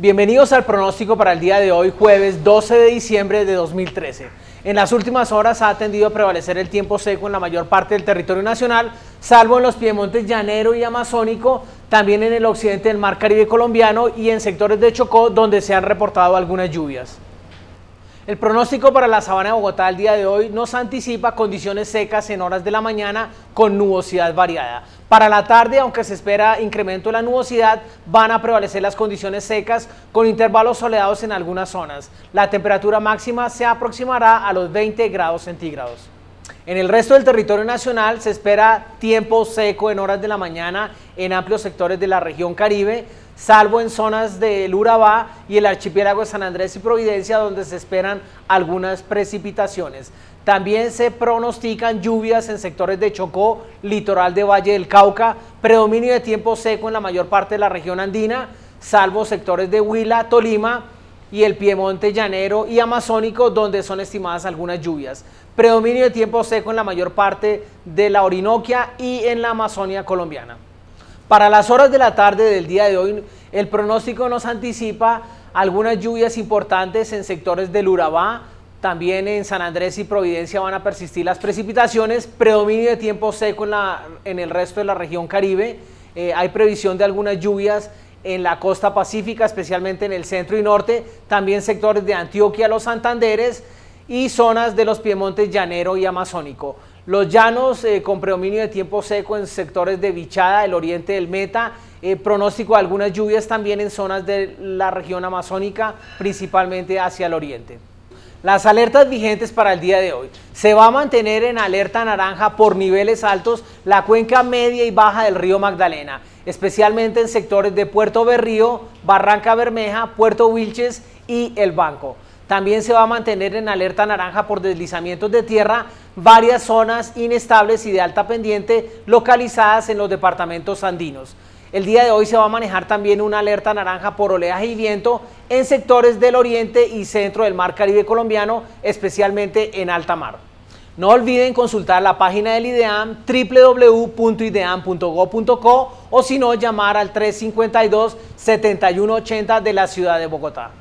Bienvenidos al pronóstico para el día de hoy, jueves 12 de diciembre de 2013. En las últimas horas ha tendido a prevalecer el tiempo seco en la mayor parte del territorio nacional, salvo en los piemontes llanero y amazónico, también en el occidente del mar Caribe colombiano y en sectores de Chocó donde se han reportado algunas lluvias. El pronóstico para la sabana de Bogotá el día de hoy nos anticipa condiciones secas en horas de la mañana con nubosidad variada. Para la tarde, aunque se espera incremento de la nubosidad, van a prevalecer las condiciones secas con intervalos soleados en algunas zonas. La temperatura máxima se aproximará a los 20 grados centígrados. En el resto del territorio nacional se espera tiempo seco en horas de la mañana en amplios sectores de la región Caribe salvo en zonas del Urabá y el archipiélago de San Andrés y Providencia, donde se esperan algunas precipitaciones. También se pronostican lluvias en sectores de Chocó, litoral de Valle del Cauca, predominio de tiempo seco en la mayor parte de la región andina, salvo sectores de Huila, Tolima y el Piemonte Llanero y Amazónico, donde son estimadas algunas lluvias. Predominio de tiempo seco en la mayor parte de la Orinoquia y en la Amazonia colombiana. Para las horas de la tarde del día de hoy, el pronóstico nos anticipa algunas lluvias importantes en sectores del Urabá, también en San Andrés y Providencia van a persistir las precipitaciones, predominio de tiempo seco en, el resto de la región Caribe, eh, hay previsión de algunas lluvias en la costa pacífica, especialmente en el centro y norte, también sectores de Antioquia, los Santanderes y zonas de los Piemontes Llanero y Amazónico. Los llanos eh, con predominio de tiempo seco en sectores de Bichada, el oriente del Meta, eh, pronóstico de algunas lluvias también en zonas de la región amazónica, principalmente hacia el oriente. Las alertas vigentes para el día de hoy. Se va a mantener en alerta naranja por niveles altos la cuenca media y baja del río Magdalena, especialmente en sectores de Puerto Berrío, Barranca Bermeja, Puerto Wilches y El Banco. También se va a mantener en alerta naranja por deslizamientos de tierra varias zonas inestables y de alta pendiente localizadas en los departamentos andinos. El día de hoy se va a manejar también una alerta naranja por oleaje y viento en sectores del oriente y centro del mar Caribe colombiano, especialmente en alta mar. No olviden consultar la página del IDEAM www.ideam.gov.co o si no llamar al 352-7180 de la ciudad de Bogotá.